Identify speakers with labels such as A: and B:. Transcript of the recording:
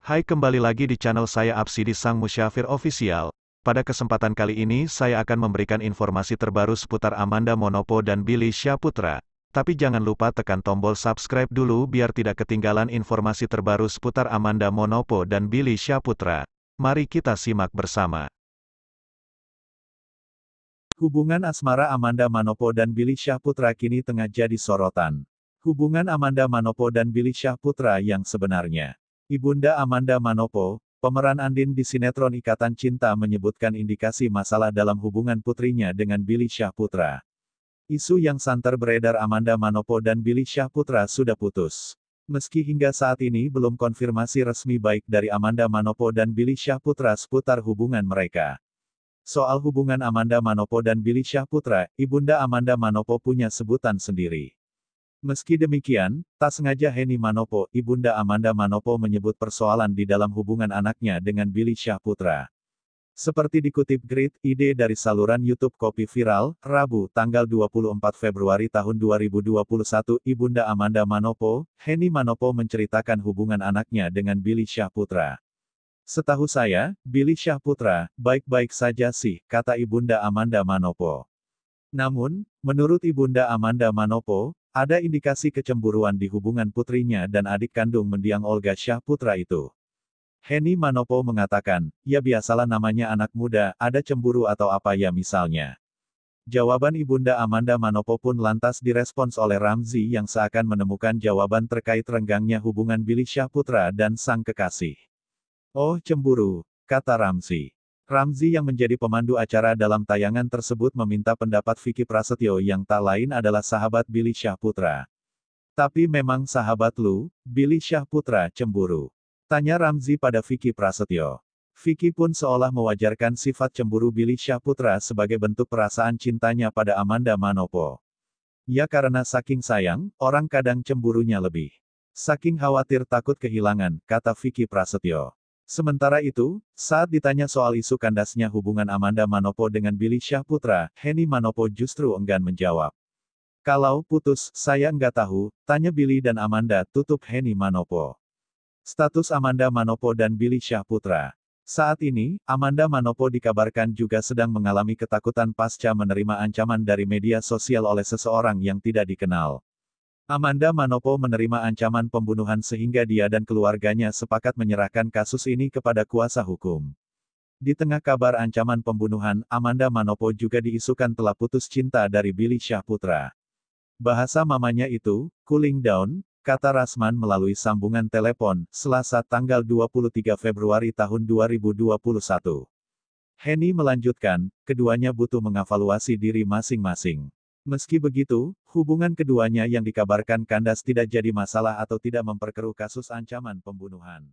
A: Hai kembali lagi di channel saya Absidi Sang Musyafir Official. Pada kesempatan kali ini saya akan memberikan informasi terbaru seputar Amanda Monopo dan Billy Syaputra. Tapi jangan lupa tekan tombol subscribe dulu biar tidak ketinggalan informasi terbaru seputar Amanda Monopo dan Billy Syaputra. Mari kita simak bersama. Hubungan asmara Amanda Manopo dan Billy Syahputra kini tengah jadi sorotan. Hubungan Amanda Manopo dan Billy Syahputra yang sebenarnya Ibunda Amanda Manopo, pemeran Andin di sinetron Ikatan Cinta menyebutkan indikasi masalah dalam hubungan putrinya dengan Billy Syahputra. Isu yang santer beredar Amanda Manopo dan Billy Syahputra sudah putus. Meski hingga saat ini belum konfirmasi resmi baik dari Amanda Manopo dan Billy Syahputra seputar hubungan mereka. Soal hubungan Amanda Manopo dan Billy Syahputra, Ibunda Amanda Manopo punya sebutan sendiri. Meski demikian, tak sengaja Henny Manopo, ibunda Amanda Manopo menyebut persoalan di dalam hubungan anaknya dengan Billy Shah Putra. Seperti dikutip Grid, ide dari saluran YouTube Kopi Viral, Rabu, tanggal 24 Februari tahun 2021, Ibunda Amanda Manopo, Henny Manopo menceritakan hubungan anaknya dengan Billy Shah Putra. Setahu saya, Billy Shah Putra, baik-baik saja sih, kata Ibunda Amanda Manopo. Namun, menurut Ibunda Amanda Manopo, ada indikasi kecemburuan di hubungan putrinya dan adik kandung mendiang Olga Syah Putra itu. Henny Manopo mengatakan, ya biasalah namanya anak muda, ada cemburu atau apa ya misalnya. Jawaban Ibunda Amanda Manopo pun lantas direspons oleh Ramzi yang seakan menemukan jawaban terkait renggangnya hubungan Billy Syah Putra dan sang kekasih. Oh cemburu, kata Ramzi. Ramzi yang menjadi pemandu acara dalam tayangan tersebut meminta pendapat Vicky Prasetyo yang tak lain adalah sahabat Billy Syahputra. Tapi memang sahabat lu, Billy Syahputra cemburu. Tanya Ramzi pada Vicky Prasetyo. Vicky pun seolah mewajarkan sifat cemburu Billy Syahputra sebagai bentuk perasaan cintanya pada Amanda Manopo. Ya karena saking sayang, orang kadang cemburunya lebih. Saking khawatir takut kehilangan, kata Vicky Prasetyo. Sementara itu, saat ditanya soal isu kandasnya hubungan Amanda Manopo dengan Billy Syahputra, Henny Manopo justru enggan menjawab. Kalau putus, saya enggak tahu, tanya Billy dan Amanda, tutup Henny Manopo. Status Amanda Manopo dan Billy Syahputra. Saat ini, Amanda Manopo dikabarkan juga sedang mengalami ketakutan pasca menerima ancaman dari media sosial oleh seseorang yang tidak dikenal. Amanda Manopo menerima ancaman pembunuhan sehingga dia dan keluarganya sepakat menyerahkan kasus ini kepada kuasa hukum. Di tengah kabar ancaman pembunuhan, Amanda Manopo juga diisukan telah putus cinta dari Billy Syahputra. Bahasa mamanya itu, cooling down, kata Rasman melalui sambungan telepon, selasa tanggal 23 Februari tahun 2021. Henny melanjutkan, keduanya butuh mengevaluasi diri masing-masing. Meski begitu, hubungan keduanya yang dikabarkan kandas tidak jadi masalah atau tidak memperkeruh kasus ancaman pembunuhan.